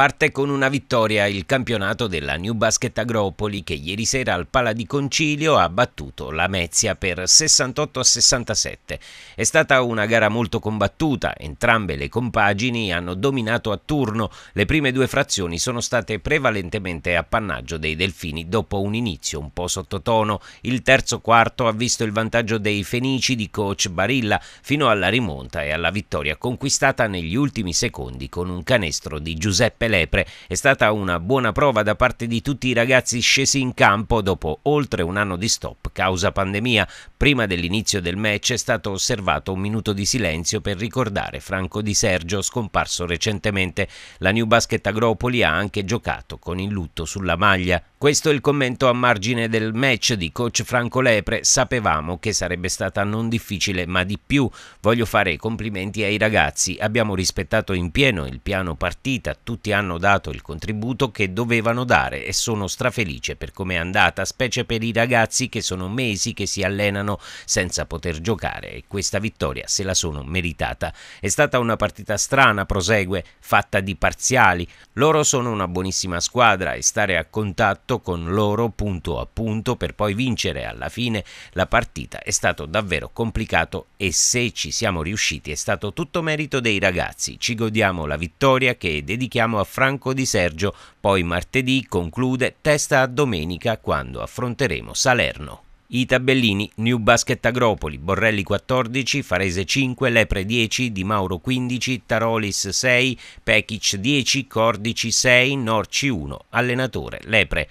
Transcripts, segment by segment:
Parte con una vittoria il campionato della New Basket Agropoli che ieri sera al Pala di Concilio ha battuto la Mezia per 68 a 67. È stata una gara molto combattuta, entrambe le compagini hanno dominato a turno, le prime due frazioni sono state prevalentemente appannaggio dei Delfini dopo un inizio un po' sottotono, il terzo quarto ha visto il vantaggio dei Fenici di coach Barilla fino alla rimonta e alla vittoria conquistata negli ultimi secondi con un canestro di Giuseppe lepre. È stata una buona prova da parte di tutti i ragazzi scesi in campo dopo oltre un anno di stop causa pandemia. Prima dell'inizio del match è stato osservato un minuto di silenzio per ricordare Franco Di Sergio scomparso recentemente. La New Basket Agropoli ha anche giocato con il lutto sulla maglia. Questo è il commento a margine del match di coach Franco Lepre. Sapevamo che sarebbe stata non difficile, ma di più. Voglio fare i complimenti ai ragazzi. Abbiamo rispettato in pieno il piano partita, tutti tutti hanno dato il contributo che dovevano dare e sono strafelice per come è andata, specie per i ragazzi che sono mesi che si allenano senza poter giocare e questa vittoria se la sono meritata. È stata una partita strana, prosegue, fatta di parziali. Loro sono una buonissima squadra e stare a contatto con loro punto a punto per poi vincere alla fine la partita è stato davvero complicato e se ci siamo riusciti è stato tutto merito dei ragazzi. Ci godiamo la vittoria che dedichiamo a Franco Di Sergio, poi martedì conclude testa a domenica quando affronteremo Salerno. I tabellini New Basket Agropoli, Borrelli 14, Farese 5, Lepre 10, Di Mauro 15, Tarolis 6, Pekic 10, Cordici 6, Norci 1, allenatore Lepre.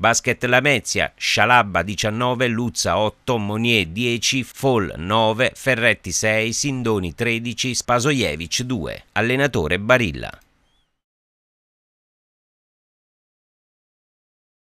Basket Lamezia, Scialabba 19, Luzza 8, Monier 10, Fall 9, Ferretti 6, Sindoni 13, Spasojevic 2, allenatore Barilla.